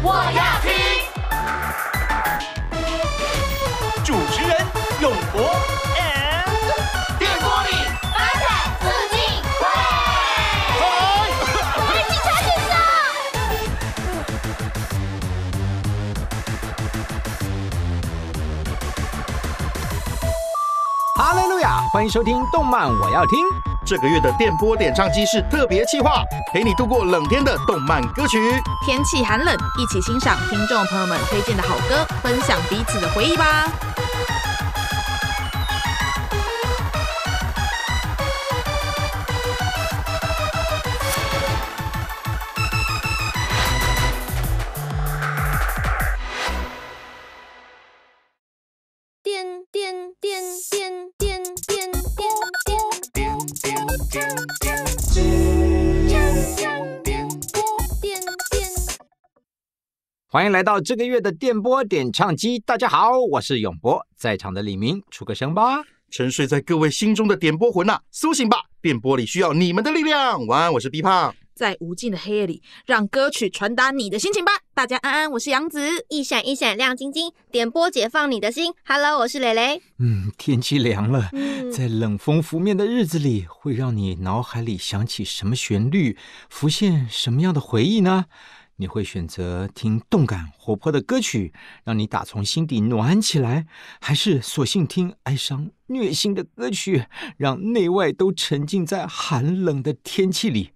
我要听。主持人永博 and 电波里警察哈喽，路亚，欢迎收听动漫我要听。这个月的电波点唱机是特别企划，陪你度过冷天的动漫歌曲。天气寒冷，一起欣赏听众朋友们推荐的好歌，分享彼此的回忆吧。唱唱机，点点点。欢迎来到这个月的电波点唱机，大家好，我是永博，在场的李明出个声吧。沉睡在各位心中的点播魂呐，苏醒吧！电波里需要你们的力量。晚安，我是 B 胖，在无尽的黑夜里，让歌曲传达你的心情吧。大家安安，我是杨紫，一闪一闪亮晶晶，点播解放你的心。Hello，我是蕾蕾。嗯，天气凉了，在冷风拂面的日子里，会让你脑海里想起什么旋律，浮现什么样的回忆呢？你会选择听动感活泼的歌曲，让你打从心底暖起来，还是索性听哀伤虐心的歌曲，让内外都沉浸在寒冷的天气里？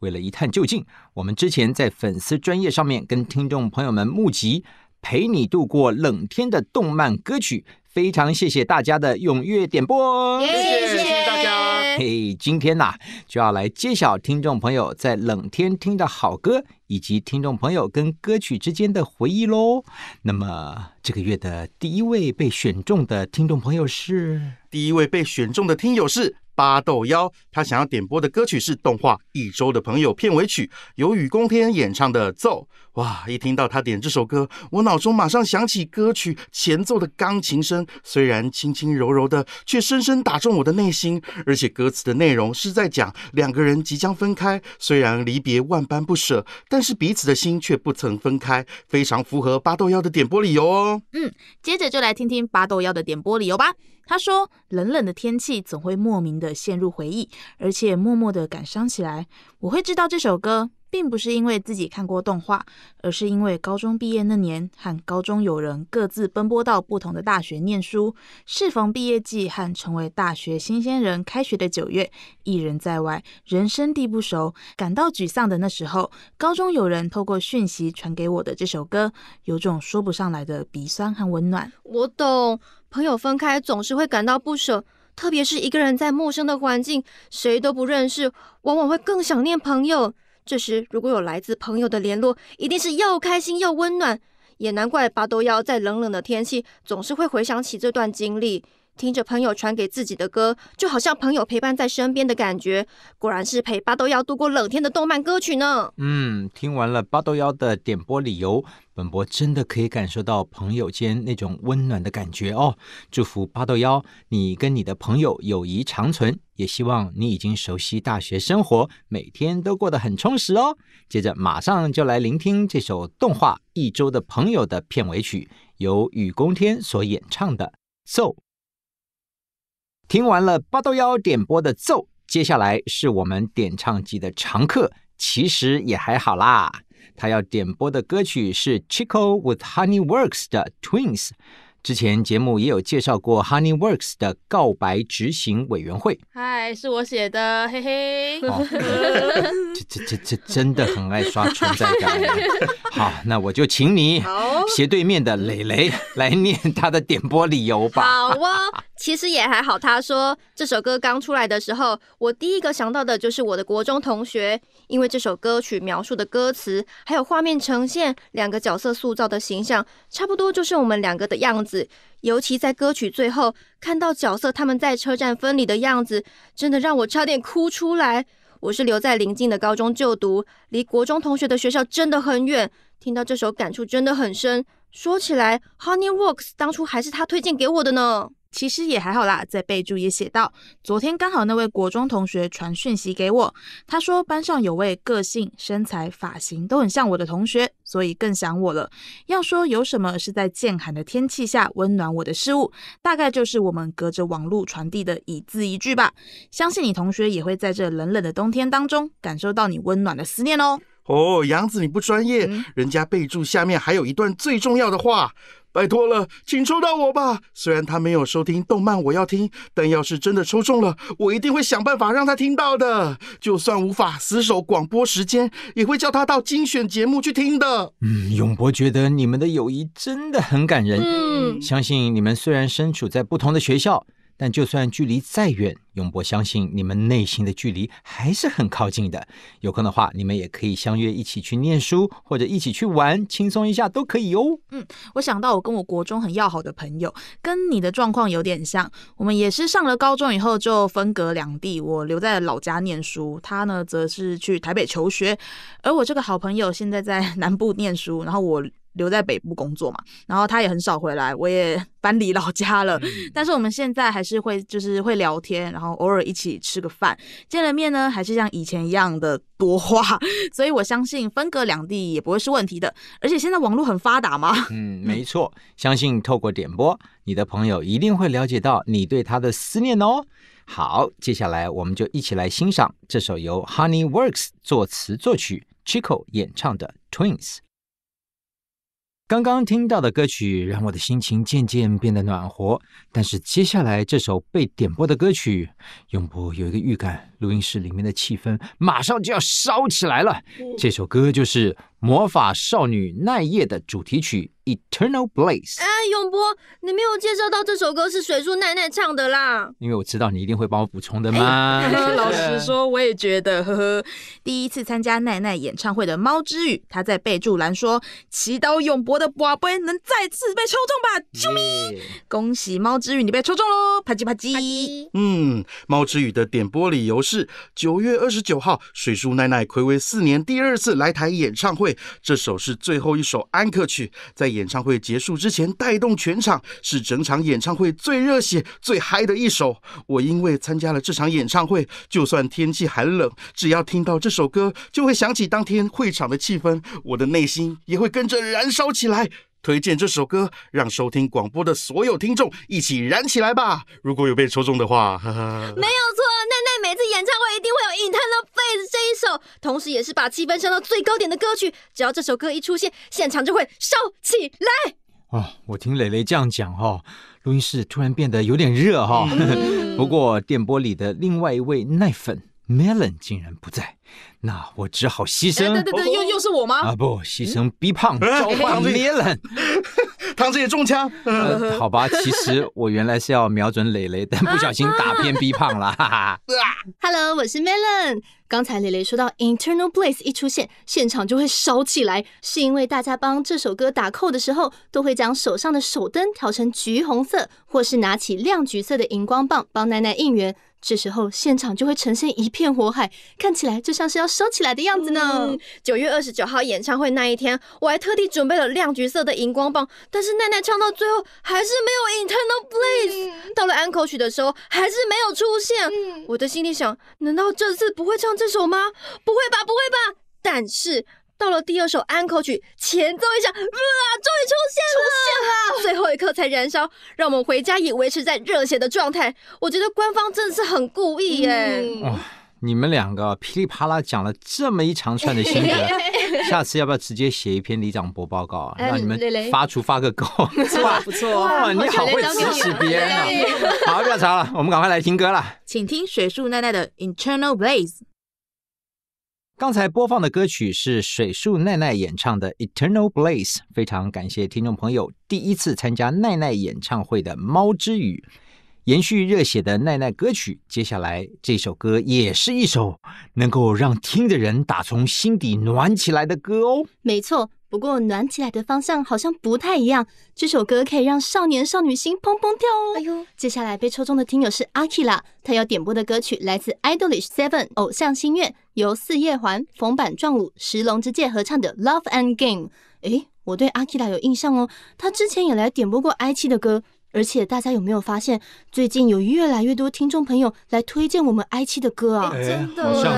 为了一探究竟，我们之前在粉丝专业上面跟听众朋友们募集陪你度过冷天的动漫歌曲，非常谢谢大家的踊跃点播，谢谢谢谢大家。嘿，今天呐就要来揭晓听众朋友在冷天听的好歌，以及听众朋友跟歌曲之间的回忆喽。那么这个月的第一位被选中的听众朋友是。第一位被选中的听友是八豆妖，他想要点播的歌曲是动画《一周的朋友》片尾曲，由雨公天演唱的奏。哇，一听到他点这首歌，我脑中马上响起歌曲前奏的钢琴声，虽然轻轻柔柔的，却深深打中我的内心。而且歌词的内容是在讲两个人即将分开，虽然离别万般不舍，但是彼此的心却不曾分开，非常符合八豆妖的点播理由哦。嗯，接着就来听听八豆妖的点播理由吧。他说：“冷冷的天气总会莫名的陷入回忆，而且默默的感伤起来。”我会知道这首歌。并不是因为自己看过动画，而是因为高中毕业那年和高中友人各自奔波到不同的大学念书。适逢毕业季和成为大学新鲜人，开学的九月，一人在外，人生地不熟，感到沮丧的那时候，高中友人透过讯息传给我的这首歌，有种说不上来的鼻酸和温暖。我懂，朋友分开总是会感到不舍，特别是一个人在陌生的环境，谁都不认识，往往会更想念朋友。这时，如果有来自朋友的联络，一定是又开心又温暖。也难怪巴豆妖在冷冷的天气，总是会回想起这段经历。听着朋友传给自己的歌，就好像朋友陪伴在身边的感觉。果然是陪巴豆妖度过冷天的动漫歌曲呢。嗯，听完了巴豆妖的点播理由，本博真的可以感受到朋友间那种温暖的感觉哦。祝福巴豆妖，你跟你的朋友友谊长存。也希望你已经熟悉大学生活，每天都过得很充实哦。接着马上就来聆听这首动画《一周的朋友》的片尾曲，由雨宫天所演唱的。So》。听完了八斗幺点播的奏，接下来是我们点唱机的常客，其实也还好啦。他要点播的歌曲是 Chico with Honeyworks 的 Twins。之前节目也有介绍过 HoneyWorks 的告白执行委员会。嗨，是我写的，嘿嘿。这这这这真的很爱刷存在感。好，那我就请你斜对面的磊磊来念他的点播理由吧。好哦，其实也还好。他说这首歌刚出来的时候，我第一个想到的就是我的国中同学，因为这首歌曲描述的歌词还有画面呈现，两个角色塑造的形象差不多就是我们两个的样子。尤其在歌曲最后，看到角色他们在车站分离的样子，真的让我差点哭出来。我是留在临近的高中就读，离国中同学的学校真的很远。听到这首感触真的很深。说起来，HoneyWorks 当初还是他推荐给我的呢。其实也还好啦，在备注也写到，昨天刚好那位国中同学传讯息给我，他说班上有位个性、身材、发型都很像我的同学，所以更想我了。要说有什么是在渐寒的天气下温暖我的事物，大概就是我们隔着网络传递的一字一句吧。相信你同学也会在这冷冷的冬天当中，感受到你温暖的思念哦。哦，杨子你不专业，人家备注下面还有一段最重要的话。拜托了，请抽到我吧！虽然他没有收听动漫，我要听，但要是真的抽中了，我一定会想办法让他听到的。就算无法死守广播时间，也会叫他到精选节目去听的。嗯，永博觉得你们的友谊真的很感人。嗯，相信你们虽然身处在不同的学校。但就算距离再远，永博相信你们内心的距离还是很靠近的。有空的话，你们也可以相约一起去念书，或者一起去玩，轻松一下都可以哦。嗯，我想到我跟我国中很要好的朋友，跟你的状况有点像。我们也是上了高中以后就分隔两地，我留在老家念书，他呢则是去台北求学。而我这个好朋友现在在南部念书，然后我。留在北部工作嘛，然后他也很少回来，我也 搬离老家了。但是我们现在还是会，就是会聊天，然后偶尔一起吃个饭。见了面呢，还是像以前一样的多话。所以我相信分隔两地也不会是问题的。而且现在网络很发达嘛，嗯，没错，相信透过点播，你的朋友一定会了解到你对他的思念哦。好，接下来我们就一起来欣赏这首由 Honey Works 作词作曲，Chico 演唱的 Twins。刚刚听到的歌曲让我的心情渐渐变得暖和，但是接下来这首被点播的歌曲，永博有一个预感。录音室里面的气氛马上就要烧起来了。这首歌就是魔法少女奈叶的主题曲《Eternal Blaze》。哎，永博，你没有介绍到这首歌是水树奈奈唱的啦。因为我知道你一定会帮我补充的嘛。老实说，我也觉得，呵呵。第一次参加奈奈演唱会的猫之羽，他在备注栏说：“祈祷永博的宝贝能再次被抽中吧，救命！恭喜猫之羽，你被抽中喽！啪叽啪叽。嗯，猫之羽的点播理由是。”是九月二十九号，水树奈奈暌违四年第二次来台演唱会，这首是最后一首安可曲，在演唱会结束之前带动全场，是整场演唱会最热血、最嗨的一首。我因为参加了这场演唱会，就算天气寒冷，只要听到这首歌，就会想起当天会场的气氛，我的内心也会跟着燃烧起来。推荐这首歌，让收听广播的所有听众一起燃起来吧！如果有被抽中的话，没有错。每次演唱会一定会有《In Love Face》这一首，同时也是把气氛升到最高点的歌曲。只要这首歌一出现，现场就会烧起来。哦，我听蕾蕾这样讲哈，录音室突然变得有点热哈。不过电波里的另外一位耐粉 m e l o n 竟然不在，那我只好牺牲。对对对，又又是我吗？啊不，牺牲 B 胖召唤 m e l o n 胖子也中枪，好吧，其实我原来是要瞄准磊磊，但不小心打偏，逼胖了。Hello，我是 Melon。刚才磊磊说到 “Internal Blaze” 一出现，现场就会烧起来，是因为大家帮这首歌打扣的时候，都会将手上的手灯调成橘红色，或是拿起亮橘色的荧光棒帮奶奶应援。这时候，现场就会呈现一片火海，看起来就像是要烧起来的样子呢。九月二十九号演唱会那一天，我还特地准备了亮橘色的荧光棒，但是奈奈唱到最后还是没有 internal b l a c e 到了安可曲的时候，还是没有出现。我的心里想：难道这次不会唱这首吗？不会吧，不会吧。但是。到了第二首安可曲，前奏一响，啊，终于出现了，出现了，最后一刻才燃烧，让我们回家也维持在热血的状态。我觉得官方真的是很故意耶！你们两个噼里啪啦讲了这么一长串的心得，下次要不要直接写一篇里长博报告啊？让你们发出发个够？是吧？不错哦，你好会支持别人啊！好，不要吵了，我们赶快来听歌了，请听水树奈奈的 Internal Blaze。刚才播放的歌曲是水树奈奈演唱的《Eternal Blaze》，非常感谢听众朋友第一次参加奈奈演唱会的“猫之语”，延续热血的奈奈歌曲。接下来这首歌也是一首能够让听的人打从心底暖起来的歌哦。没错。不过暖起来的方向好像不太一样。这首歌可以让少年少女心砰砰跳哦。哎呦，接下来被抽中的听友是阿 l a 他要点播的歌曲来自 Idolish Seven 偶像心愿，由四叶环、逢坂壮舞、石龙之介合唱的《Love and Game》。诶，我对阿 l a 有印象哦，他之前也来点播过 i 七的歌。而且大家有没有发现，最近有越来越多听众朋友来推荐我们 i 七的歌啊？真的，好像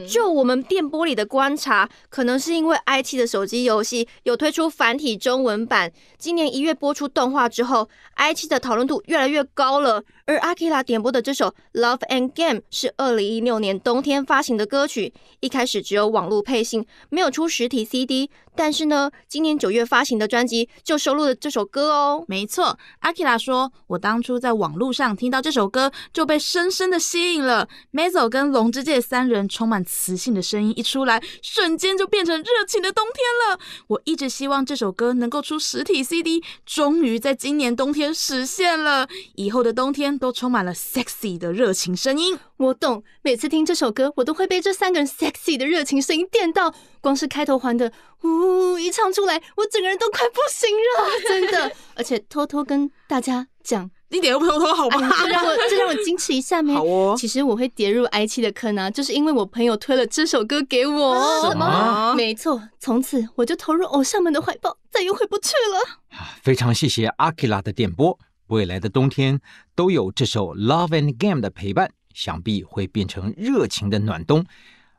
是就我们电波里的观察，可能是因为 i 七的手机游戏有推出繁体中文版，今年一月播出动画之后，i 七的讨论度越来越高了。而 Akira 点播的这首 Love and Game 是二零一六年冬天发行的歌曲，一开始只有网络配信，没有出实体 CD。但是呢，今年九月发行的专辑就收录了这首歌哦。没错，Akira 说，我当初在网络上听到这首歌就被深深的吸引了。m a z o l 跟龙之介三人充满磁性的声音一出来，瞬间就变成热情的冬天了。我一直希望这首歌能够出实体 CD，终于在今年冬天实现了。以后的冬天。都充满了 sexy 的热情声音，我懂。每次听这首歌，我都会被这三个人 sexy 的热情声音电到。光是开头环的呜一唱出来，我整个人都快不行了，真的。而且偷偷跟大家讲，一点都不偷偷，好吧？让我，就 让我矜持一下，吗？好哦。其实我会跌入 i7 的坑啊，就是因为我朋友推了这首歌给我。什么？没错，从此我就投入偶像们的怀抱，再也回不去了。非常谢谢阿基拉的点播。未来的冬天都有这首《Love and Game》的陪伴，想必会变成热情的暖冬。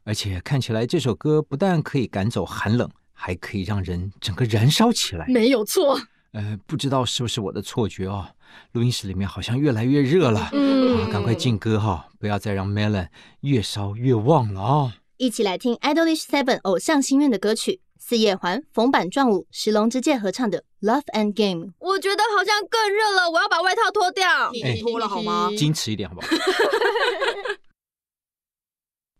而且看起来这首歌不但可以赶走寒冷，还可以让人整个燃烧起来。没有错。呃，不知道是不是我的错觉哦，录音室里面好像越来越热了。嗯。啊，赶快进歌哈，不要再让 Melon 越烧越旺了啊！一起来听 Idolish Seven 偶像心愿的歌曲。四叶环、逢板状舞、石龙之介合唱的《Love and Game》，我觉得好像更热了，我要把外套脱掉。你脱了好吗？矜持一点，好不好？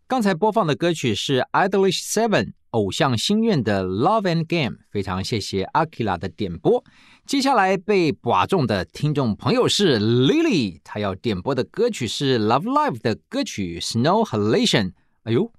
刚才播放的歌曲是 Idolish Seven 偶像心愿的《Love and Game》，非常谢谢 Akira 的点播。接下来被寡中的听众朋友是 Lily，她要点播的歌曲是 Love Live 的歌曲《Snow Halation》。哎呦，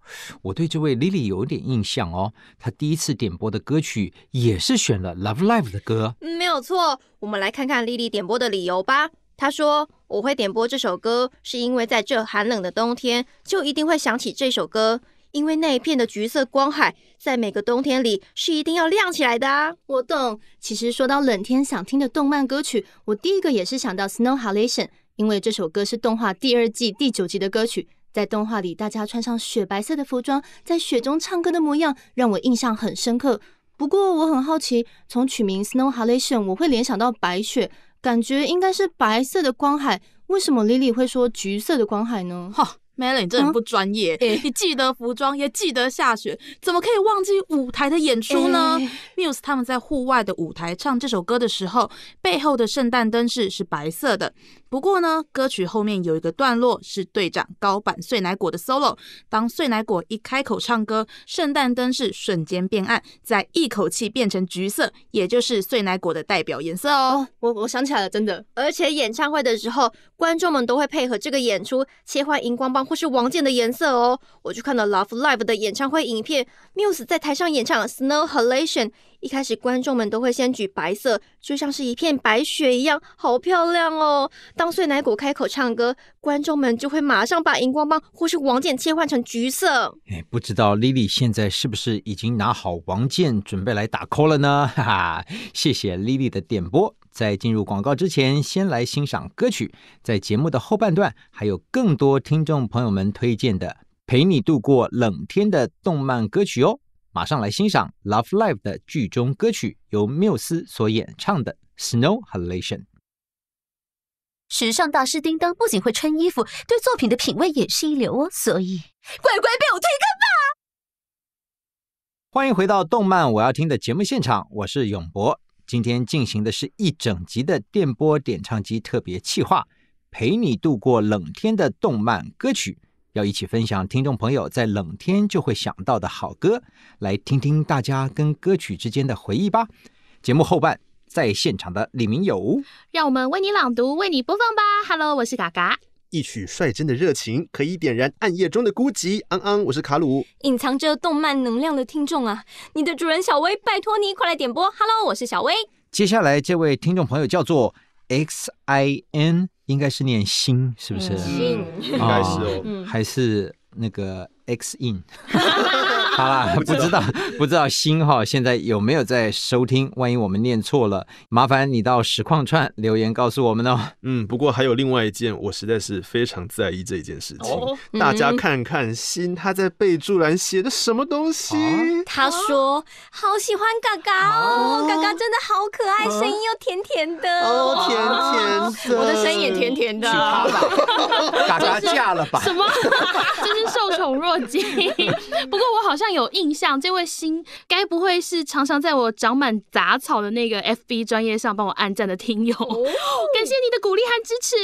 我对这位 Lily 有点印象哦，她第一次点播的歌曲也是选了 Love Live 的歌，没有错。我们来看看 Lily 点播的理由吧。她说：“我会点播这首歌，是因为在这寒冷的冬天，就一定会想起这首歌，因为那一片的橘色光海，在每个冬天里是一定要亮起来的。”我懂。其实说到冷天想听的动漫歌曲，我第一个也是想到 Snow Halation，因为这首歌是动画第二季第九集的歌曲。在动画里，大家穿上雪白色的服装，在雪中唱歌的模样让我印象很深刻。不过我很好奇，从取名 Snow Halation，我会联想到白雪，感觉应该是白色的光海。为什么 Lily 会说橘色的光海呢？哈 m e l l o r y 这人不专业。你记得服装，也记得下雪，怎么可以忘记舞台的演出呢？Muse 他们在户外的舞台唱这首歌的时候，背后的圣诞灯饰是白色的。不过呢，歌曲后面有一个段落是队长高坂碎奶果的 solo。当碎奶果一开口唱歌，圣诞灯是瞬间变暗，再一口气变成橘色，也就是碎奶果的代表颜色哦。我我想起来了，真的。而且演唱会的时候，观众们都会配合这个演出，切换荧光棒或是王健的颜色哦。我去看了 Love Live 的演唱会影片，Muse 在台上演唱《Snow Halation》。一开始，观众们都会先举白色，就像是一片白雪一样，好漂亮哦。当碎奶果开口唱歌，观众们就会马上把荧光棒或是王剑切换成橘色。哎，不知道 Lily 现在是不是已经拿好王剑，准备来打 call 了呢？哈哈，谢谢 Lily 的点播。在进入广告之前，先来欣赏歌曲。在节目的后半段，还有更多听众朋友们推荐的陪你度过冷天的动漫歌曲哦。马上来欣赏《Love Live》的剧中歌曲，由缪斯所演唱的《Snow Halation》。时尚大师叮当不仅会穿衣服，对作品的品味也是一流哦，所以乖乖被我推开吧！欢迎回到《动漫我要听》的节目现场，我是永博。今天进行的是一整集的电波点唱机特别企划，陪你度过冷天的动漫歌曲。要一起分享听众朋友在冷天就会想到的好歌，来听听大家跟歌曲之间的回忆吧。节目后半，在现场的李明友，让我们为你朗读，为你播放吧。Hello，我是嘎嘎。一曲率真的热情，可以点燃暗夜中的孤寂。安安，我是卡鲁。隐藏着动漫能量的听众啊，你的主人小薇，拜托你快来点播。Hello，我是小薇。接下来这位听众朋友叫做 XIN。应该是念心，是不是？应该是哦，还是那个 X in。好啦，不知道不知道新哈现在有没有在收听？万一我们念错了，麻烦你到实况串留言告诉我们哦。嗯，不过还有另外一件，我实在是非常在意这一件事情。大家看看新他在备注栏写的什么东西？他说好喜欢嘎嘎哦，嘎嘎真的好可爱，声音又甜甜的。哦，甜甜，我的声音也甜甜的。嘎嘎嫁了吧？什么？真 是受宠若惊。不过我好像。有印象，这位新，该不会是常常在我长满杂草的那个 F B 专业上帮我按赞的听友？感谢你的鼓励和支持。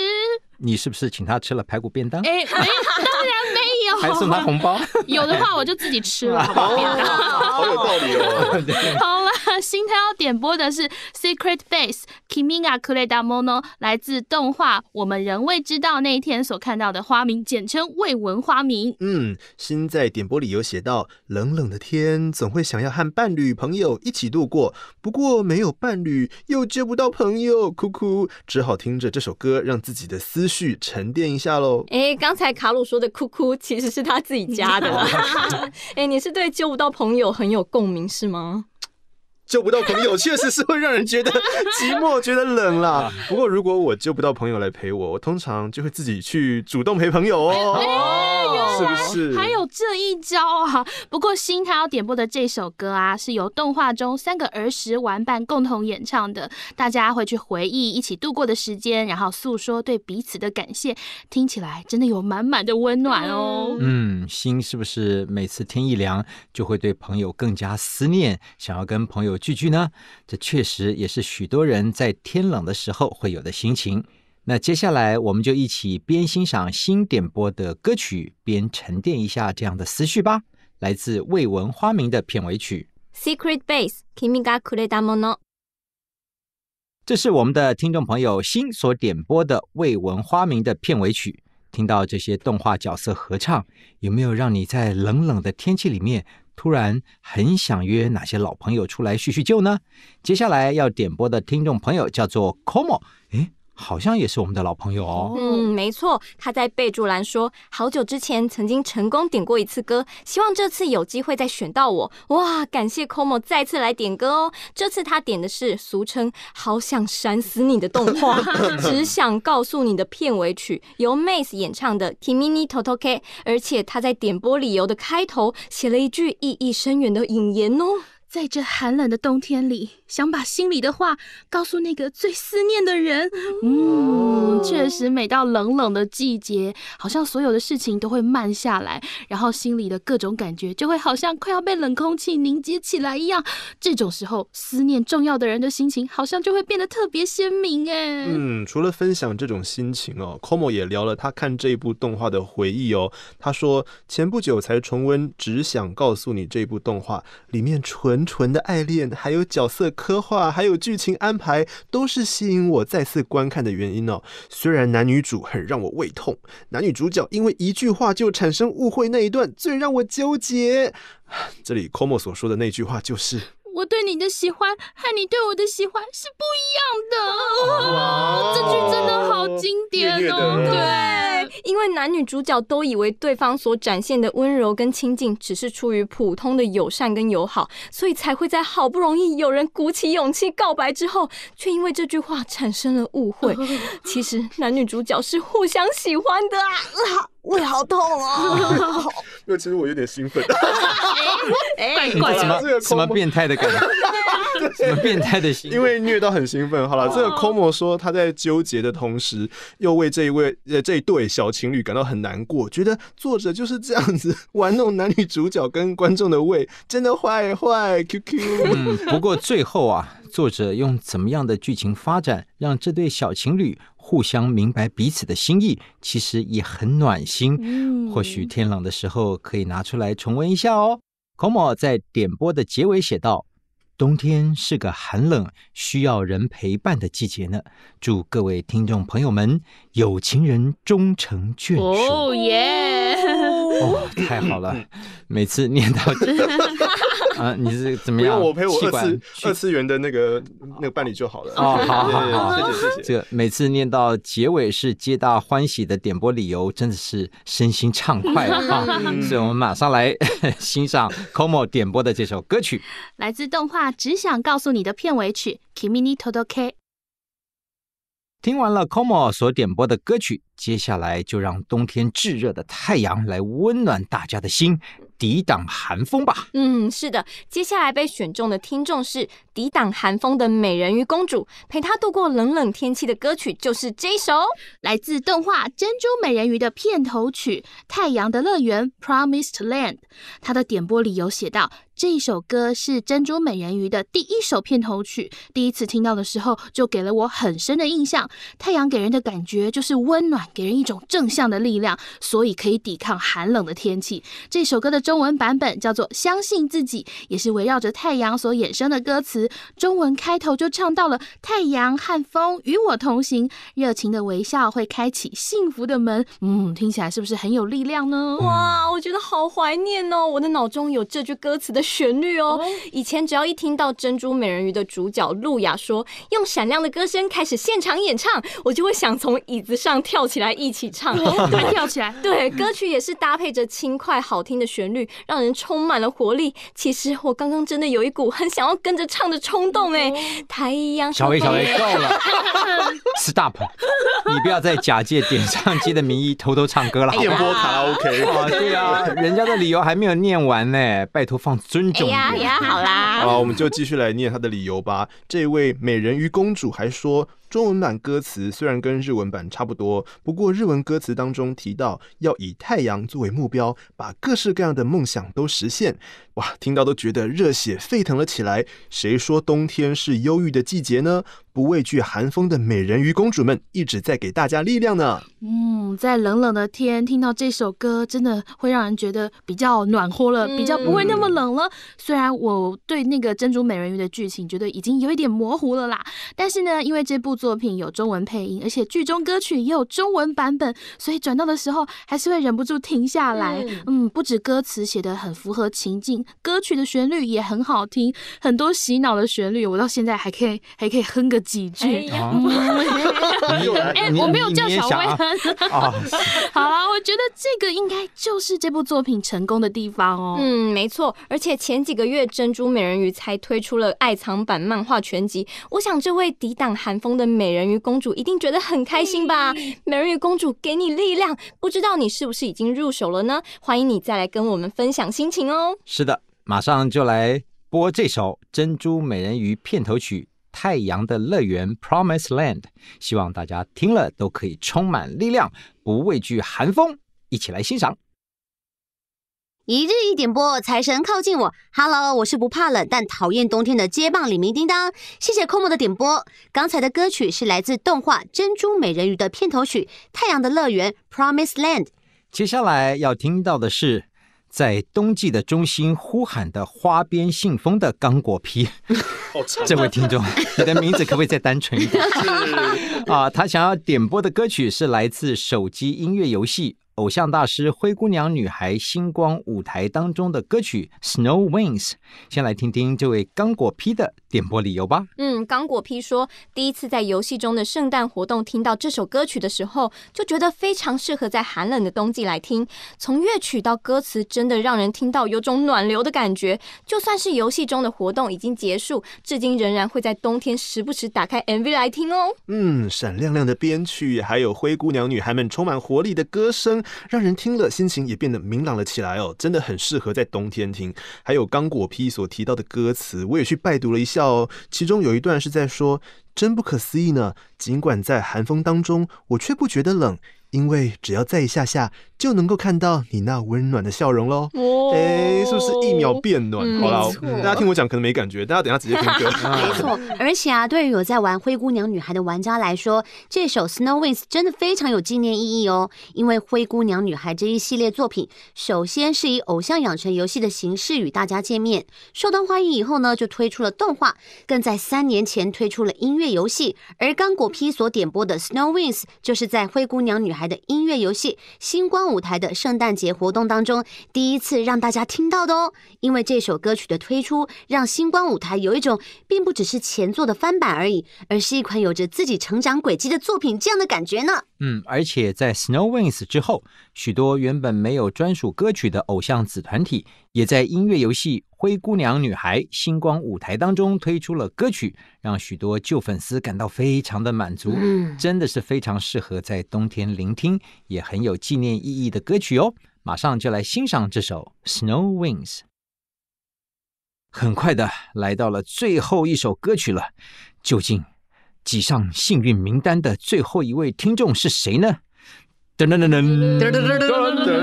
你是不是请他吃了排骨便当？哎，没有，当然没有。还送他红包？有的话我就自己吃了。好有道理哦。好了，心他要点播的是《Secret Face》，Kimiya Kuredamono，来自动画《我们仍未知道那一天所看到的花名》，简称《未闻花名》。嗯，心在点播里有写到：冷冷的天总会想要和伴侣朋友一起度过，不过没有伴侣又接不到朋友，哭哭，只好听着这首歌，让自己的思。继续沉淀一下喽。哎，刚才卡鲁说的“哭哭”其实是他自己加的。哎，你是对救不到朋友很有共鸣是吗？救不到朋友确实是会让人觉得寂寞、觉得冷啦。不过如果我救不到朋友来陪我，我通常就会自己去主动陪朋友哦。还还有这一招啊！不过新他要点播的这首歌啊，是由动画中三个儿时玩伴共同演唱的，大家会去回忆一起度过的时间，然后诉说对彼此的感谢，听起来真的有满满的温暖哦。嗯，心是不是每次天一凉就会对朋友更加思念，想要跟朋友聚聚呢？这确实也是许多人在天冷的时候会有的心情。那接下来我们就一起边欣赏新点播的歌曲，边沉淀一下这样的思绪吧。来自《未闻花名》的片尾曲。Secret Base，Kimi ga kure da mono。这是我们的听众朋友新所点播的《未闻花名》的片尾曲。听到这些动画角色合唱，有没有让你在冷冷的天气里面突然很想约哪些老朋友出来叙叙旧呢？接下来要点播的听众朋友叫做 Como，诶，好像也是我们的老朋友哦。嗯，没错，他在备注栏说，好久之前曾经成功点过一次歌，希望这次有机会再选到我。哇，感谢 Komo 再次来点歌哦。这次他点的是俗称“好想闪死你”的动画，只想告诉你的片尾曲，由 Mace 演唱的《T Mini Toto K》，而且他在点播理由的开头写了一句意义深远的引言哦。在这寒冷的冬天里，想把心里的话告诉那个最思念的人。嗯，确实，每到冷冷的季节，好像所有的事情都会慢下来，然后心里的各种感觉就会好像快要被冷空气凝结起来一样。这种时候，思念重要的人的心情，好像就会变得特别鲜明。哎，嗯，除了分享这种心情哦，COMO 也聊了他看这一部动画的回忆哦。他说，前不久才重温《只想告诉你》这部动画，里面纯。纯的爱恋，还有角色刻画，还有剧情安排，都是吸引我再次观看的原因哦。虽然男女主很让我胃痛，男女主角因为一句话就产生误会那一段最让我纠结。这里科 o m o 所说的那句话就是。我对你的喜欢和你对我的喜欢是不一样的，这句真的好经典哦。对，因为男女主角都以为对方所展现的温柔跟亲近，只是出于普通的友善跟友好，所以才会在好不容易有人鼓起勇气告白之后，却因为这句话产生了误会。其实男女主角是互相喜欢的啊！胃好痛啊！因为其实我有点兴奋。怪怪什么什么变态的感觉，什么变态的心，因为虐到很兴奋。好了，这个空魔说他在纠结的同时，又为这一位呃这一对小情侣感到很难过，觉得作者就是这样子玩弄男女主角跟观众的胃，真的坏坏。Q Q。嗯，不过最后啊，作者用怎么样的剧情发展，让这对小情侣互相明白彼此的心意，其实也很暖心。或许天冷的时候可以拿出来重温一下哦。孔某在点播的结尾写道：“冬天是个寒冷、需要人陪伴的季节呢，祝各位听众朋友们有情人终成眷属。”哦耶！太好了！每次念到。啊，你是怎么样？我陪我二次二次元的那个那个伴侣就好了。哦，好好，好，谢谢谢谢。这每次念到结尾是皆大欢喜的点播理由，真的是身心畅快啊！所以，我们马上来 欣赏 k o m o 点播的这首歌曲，来自动画《只想告诉你的片尾曲》Kimi ni t o d o k 听完了 k o m o 所点播的歌曲。接下来就让冬天炙热的太阳来温暖大家的心，抵挡寒风吧。嗯，是的。接下来被选中的听众是抵挡寒风的美人鱼公主，陪她度过冷冷天气的歌曲就是这一首，来自动画《珍珠美人鱼》的片头曲《太阳的乐园》（Promised Land）。它的点播理由写到：这一首歌是《珍珠美人鱼》的第一首片头曲，第一次听到的时候就给了我很深的印象。太阳给人的感觉就是温暖。给人一种正向的力量，所以可以抵抗寒冷的天气。这首歌的中文版本叫做《相信自己》，也是围绕着太阳所衍生的歌词。中文开头就唱到了“太阳和风与我同行，热情的微笑会开启幸福的门”。嗯，听起来是不是很有力量呢？哇，我觉得好怀念哦！我的脑中有这句歌词的旋律哦。以前只要一听到《珍珠美人鱼》的主角露雅说“用闪亮的歌声开始现场演唱”，我就会想从椅子上跳起。起来，一起唱，跳起来！对，歌曲也是搭配着轻快好听的旋律，让人充满了活力。其实我刚刚真的有一股很想要跟着唱的冲动哎！太阳，小薇，小薇够了，stop！你不要再假借点唱机的名义偷偷唱歌了。演波卡 OK，对啊，人家的理由还没有念完呢，拜托放尊重。呀呀，好啦，好，我们就继续来念他的理由吧。这位美人鱼公主还说。中文版歌词虽然跟日文版差不多，不过日文歌词当中提到要以太阳作为目标，把各式各样的梦想都实现。哇，听到都觉得热血沸腾了起来。谁说冬天是忧郁的季节呢？不畏惧寒风的美人鱼公主们一直在给大家力量呢。嗯，在冷冷的天听到这首歌，真的会让人觉得比较暖和了，比较不会那么冷了。虽然我对那个珍珠美人鱼的剧情觉得已经有一点模糊了啦，但是呢，因为这部。作品有中文配音，而且剧中歌曲也有中文版本，所以转到的时候还是会忍不住停下来。嗯，不止歌词写得很符合情境，歌曲的旋律也很好听，很多洗脑的旋律，我到现在还可以还可以哼个几句。哎，我没有叫小薇哼。好了，我觉得这个应该就是这部作品成功的地方哦。嗯，没错。而且前几个月《珍珠美人鱼》才推出了爱藏版漫画全集，我想这会抵挡寒风的。美人鱼公主一定觉得很开心吧？美人鱼公主给你力量，不知道你是不是已经入手了呢？欢迎你再来跟我们分享心情哦。是的，马上就来播这首《珍珠美人鱼》片头曲《太阳的乐园》（Promise Land）。希望大家听了都可以充满力量，不畏惧寒风，一起来欣赏。一日一点播，财神靠近我。Hello，我是不怕冷但讨厌冬天的街棒李明叮当。谢谢空木的点播，刚才的歌曲是来自动画《珍珠美人鱼》的片头曲《太阳的乐园》（Promise Land）。接下来要听到的是在冬季的中心呼喊的花边信封的刚果皮。这位听众，你的名字可不可以再单纯一点？啊，他想要点播的歌曲是来自手机音乐游戏。偶像大师灰姑娘女孩星光舞台当中的歌曲《Snow Wings》，先来听听这位刚果 P 的点播理由吧。嗯，刚果 P 说，第一次在游戏中的圣诞活动听到这首歌曲的时候，就觉得非常适合在寒冷的冬季来听。从乐曲到歌词，真的让人听到有种暖流的感觉。就算是游戏中的活动已经结束，至今仍然会在冬天时不时打开 MV 来听哦。嗯，闪亮亮的编曲，还有灰姑娘女孩们充满活力的歌声。让人听了心情也变得明朗了起来哦，真的很适合在冬天听。还有刚果 P 所提到的歌词，我也去拜读了一下哦。其中有一段是在说：“真不可思议呢，尽管在寒风当中，我却不觉得冷。”因为只要再一下下，就能够看到你那温暖的笑容喽。哎，是不是一秒变暖？好啦，大家听我讲可能没感觉，大家等下直接点歌。没错，而且啊，对于有在玩《灰姑娘女孩》的玩家来说，这首《Snow Wings》真的非常有纪念意义哦。因为《灰姑娘女孩》这一系列作品，首先是以偶像养成游戏的形式与大家见面，受到欢迎以后呢，就推出了动画，更在三年前推出了音乐游戏。而刚果批所点播的《Snow Wings》，就是在《灰姑娘女》。台的音乐游戏《星光舞台》的圣诞节活动当中，第一次让大家听到的哦。因为这首歌曲的推出，让《星光舞台》有一种并不只是前作的翻版而已，而是一款有着自己成长轨迹的作品这样的感觉呢。嗯，而且在《Snow Wings》之后，许多原本没有专属歌曲的偶像子团体，也在音乐游戏《灰姑娘女孩星光舞台》当中推出了歌曲，让许多旧粉丝感到非常的满足。嗯，真的是非常适合在冬天聆听，也很有纪念意义的歌曲哦。马上就来欣赏这首《Snow Wings》。很快的，来到了最后一首歌曲了，究竟？挤上幸运名单的最后一位听众是谁呢？噔噔噔噔噔噔噔噔噔噔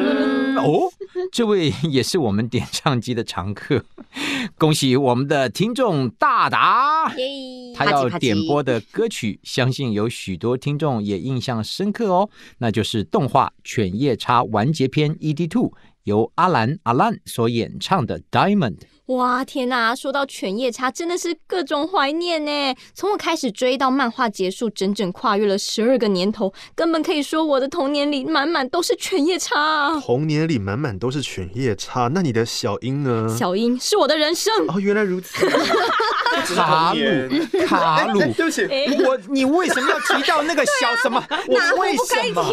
哦，这位也是我们点唱机的常客，恭喜我们的听众大达，他要点播的歌曲，相信有许多听众也印象深刻哦，那就是动画《犬夜叉》完结篇 ED Two 由阿兰阿兰所演唱的《Diamond》。哇天哪！说到犬夜叉，真的是各种怀念呢。从我开始追到漫画结束，整整跨越了十二个年头，根本可以说我的童年里满满都是犬夜叉。童年里满满都是犬夜叉，那你的小樱呢？小樱是我的人生。哦，原来如此。卡鲁卡鲁，对不起，我你为什么要提到那个小什么？我为什么？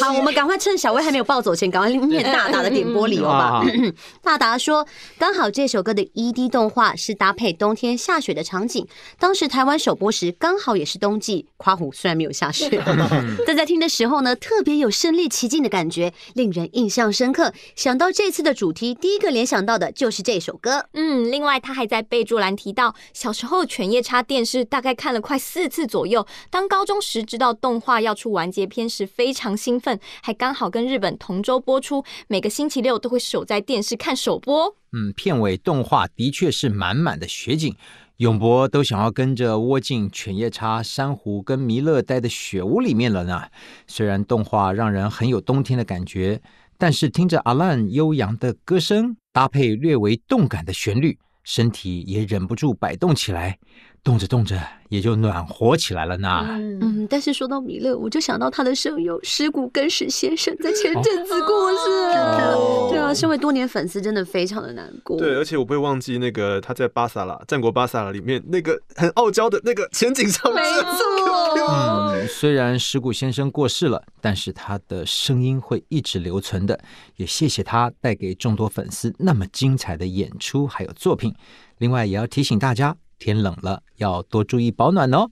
好，我们赶快趁小薇还没有暴走前，赶快念大大的点播理由吧。大达说。刚好这首歌的 ED 动画是搭配冬天下雪的场景，当时台湾首播时刚好也是冬季，夸虎虽然没有下雪，但在听的时候呢，特别有身临其境的感觉，令人印象深刻。想到这次的主题，第一个联想到的就是这首歌。嗯，另外他还在备注栏提到，小时候犬夜叉》电视大概看了快四次左右，当高中时知道动画要出完结篇时非常兴奋，还刚好跟日本同周播出，每个星期六都会守在电视看首播。嗯，片尾动画的确是满满的雪景，永博都想要跟着窝进犬夜叉、珊瑚跟弥勒待的雪屋里面了呢。虽然动画让人很有冬天的感觉，但是听着阿兰悠扬的歌声，搭配略为动感的旋律，身体也忍不住摆动起来。冻着冻着也就暖和起来了呢。嗯，但是说到米勒，我就想到他的声优石谷跟史先生在前阵子过世。对啊，身为多年粉丝，真的非常的难过。对，而且我不会忘记那个他在《巴萨拉战国》《巴萨拉》里面那个很傲娇的那个前景上。没错。嗯，虽然石谷先生过世了，但是他的声音会一直留存的。也谢谢他带给众多粉丝那么精彩的演出还有作品。另外也要提醒大家。天冷了，要多注意保暖哦。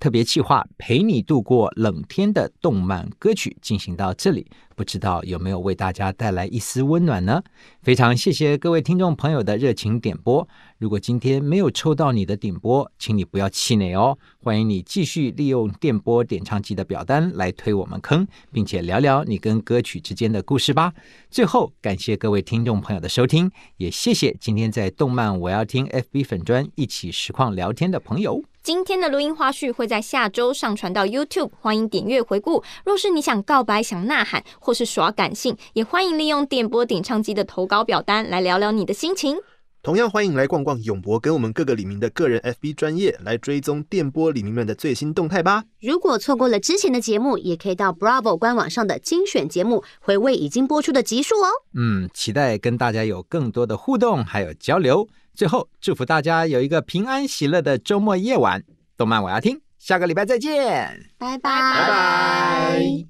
特别企划陪你度过冷天的动漫歌曲进行到这里，不知道有没有为大家带来一丝温暖呢？非常谢谢各位听众朋友的热情点播。如果今天没有抽到你的点播，请你不要气馁哦。欢迎你继续利用电波点唱机的表单来推我们坑，并且聊聊你跟歌曲之间的故事吧。最后，感谢各位听众朋友的收听，也谢谢今天在动漫我要听 FB 粉砖一起实况聊天的朋友。今天的录音花絮会在下周上传到 YouTube，欢迎点阅回顾。若是你想告白、想呐喊，或是耍感性，也欢迎利用电波顶唱机的投稿表单来聊聊你的心情。同样欢迎来逛逛永博跟我们各个李明的个人 FB 专业，来追踪电波李明们的最新动态吧。如果错过了之前的节目，也可以到 Bravo 官网上的精选节目，回味已经播出的集数哦。嗯，期待跟大家有更多的互动还有交流。最后，祝福大家有一个平安喜乐的周末夜晚。动漫我要听，下个礼拜再见，拜拜拜拜。